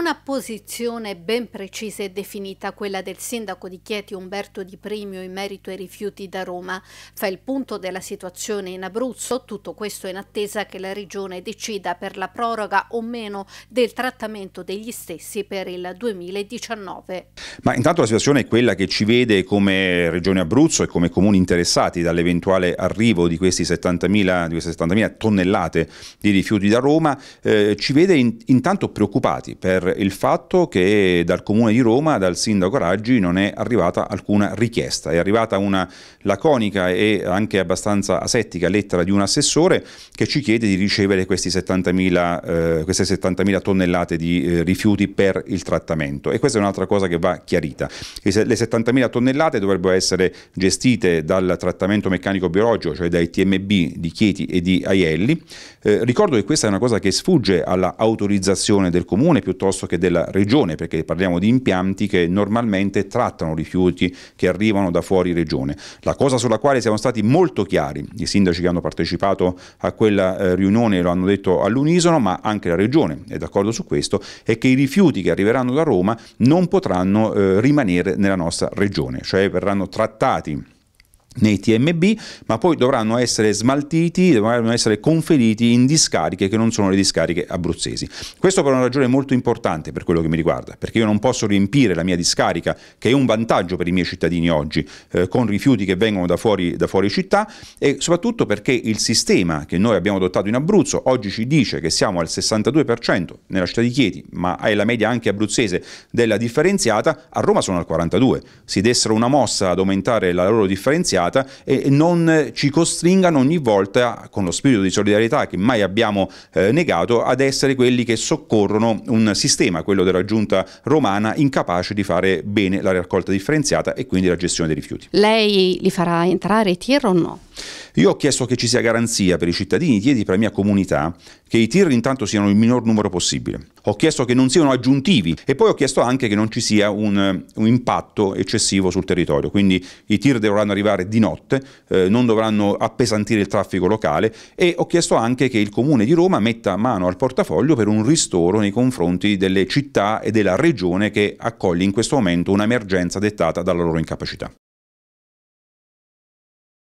Una posizione ben precisa e definita, quella del sindaco di Chieti Umberto Di Primio in merito ai rifiuti da Roma, fa il punto della situazione in Abruzzo, tutto questo in attesa che la regione decida per la proroga o meno del trattamento degli stessi per il 2019. Ma intanto la situazione è quella che ci vede come regione Abruzzo e come comuni interessati dall'eventuale arrivo di, 70 di queste 70.000 tonnellate di rifiuti da Roma, eh, ci vede in, intanto preoccupati per il fatto che dal Comune di Roma, dal Sindaco Raggi, non è arrivata alcuna richiesta. È arrivata una laconica e anche abbastanza asettica lettera di un assessore che ci chiede di ricevere 70 eh, queste 70.000 tonnellate di eh, rifiuti per il trattamento. E questa è un'altra cosa che va chiarita. Le 70.000 tonnellate dovrebbero essere gestite dal trattamento meccanico biologico, cioè dai TMB di Chieti e di Aielli. Eh, ricordo che questa è una cosa che sfugge all'autorizzazione del Comune piuttosto piuttosto che della regione, perché parliamo di impianti che normalmente trattano rifiuti che arrivano da fuori regione. La cosa sulla quale siamo stati molto chiari, i sindaci che hanno partecipato a quella eh, riunione lo hanno detto all'unisono, ma anche la regione è d'accordo su questo, è che i rifiuti che arriveranno da Roma non potranno eh, rimanere nella nostra regione, cioè verranno trattati nei TMB, ma poi dovranno essere smaltiti, dovranno essere conferiti in discariche che non sono le discariche abruzzesi. Questo per una ragione molto importante per quello che mi riguarda, perché io non posso riempire la mia discarica, che è un vantaggio per i miei cittadini oggi, eh, con rifiuti che vengono da fuori, da fuori città e soprattutto perché il sistema che noi abbiamo adottato in Abruzzo oggi ci dice che siamo al 62% nella città di Chieti, ma è la media anche abruzzese della differenziata, a Roma sono al 42%. Si dessero una mossa ad aumentare la loro differenziata, limitata e non eh, ci costringano ogni volta con lo spirito di solidarietà che mai abbiamo eh, negato ad essere quelli che soccorrono un sistema, quello della giunta romana, incapace di fare bene la raccolta differenziata e quindi la gestione dei rifiuti. Lei li farà entrare Tir o no? Io ho chiesto che ci sia garanzia per i cittadini tieti per la mia comunità che i tir intanto siano il minor numero possibile. Ho chiesto che non siano aggiuntivi e poi ho chiesto anche che non ci sia un, un impatto eccessivo sul territorio, quindi i tir dovranno arrivare di notte, eh, non dovranno appesantire il traffico locale e ho chiesto anche che il Comune di Roma metta mano al portafoglio per un ristoro nei confronti delle città e della regione che accoglie in questo momento un'emergenza dettata dalla loro incapacità.